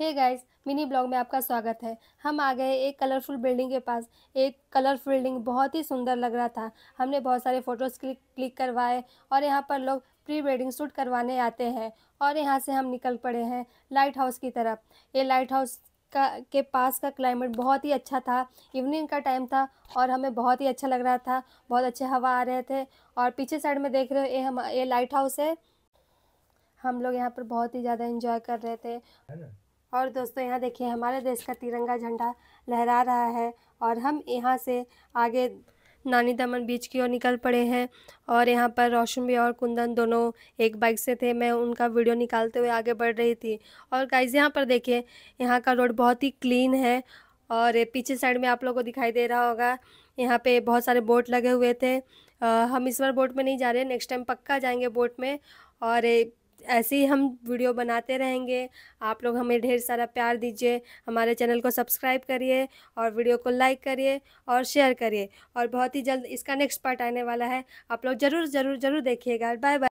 hey guys mini blog में आपका स्वागत है हम आ गए एक कलरफुल बिल्डिंग के पास एक कलरफुल बिल्डिंग बहुत ही सुंदर लग रहा था हमने बहुत सारे फ़ोटोज़ क्लिक क्लिक करवाए और यहाँ पर लोग प्री वेडिंग शूट करवाने आते हैं और यहाँ से हम निकल पड़े हैं लाइट हाउस की तरफ ये लाइट हाउस का के पास का क्लाइमेट बहुत ही अच्छा था इवनिंग का टाइम था और हमें बहुत ही अच्छा लग रहा था बहुत अच्छे हवा आ रहे थे और पीछे साइड में देख रहे हो ये हम ये लाइट हाउस है हम लोग यहाँ पर बहुत ही ज़्यादा इंजॉय कर रहे थे और दोस्तों यहाँ देखिए हमारे देश का तिरंगा झंडा लहरा रहा है और हम यहाँ से आगे नानी दमन बीच की ओर निकल पड़े हैं और यहाँ पर रोशन भी और कुंदन दोनों एक बाइक से थे मैं उनका वीडियो निकालते हुए आगे बढ़ रही थी और गाइज यहाँ पर देखिए यहाँ का रोड बहुत ही क्लीन है और पीछे साइड में आप लोगों को दिखाई दे रहा होगा यहाँ पे बहुत सारे बोट लगे हुए थे आ, हम इस बार बोट में नहीं जा रहे नेक्स्ट टाइम पक्का जाएंगे बोट में और ऐसे ही हम वीडियो बनाते रहेंगे आप लोग हमें ढेर सारा प्यार दीजिए हमारे चैनल को सब्सक्राइब करिए और वीडियो को लाइक करिए और शेयर करिए और बहुत ही जल्द इसका नेक्स्ट पार्ट आने वाला है आप लोग ज़रूर ज़रूर ज़रूर देखिएगा बाय बाय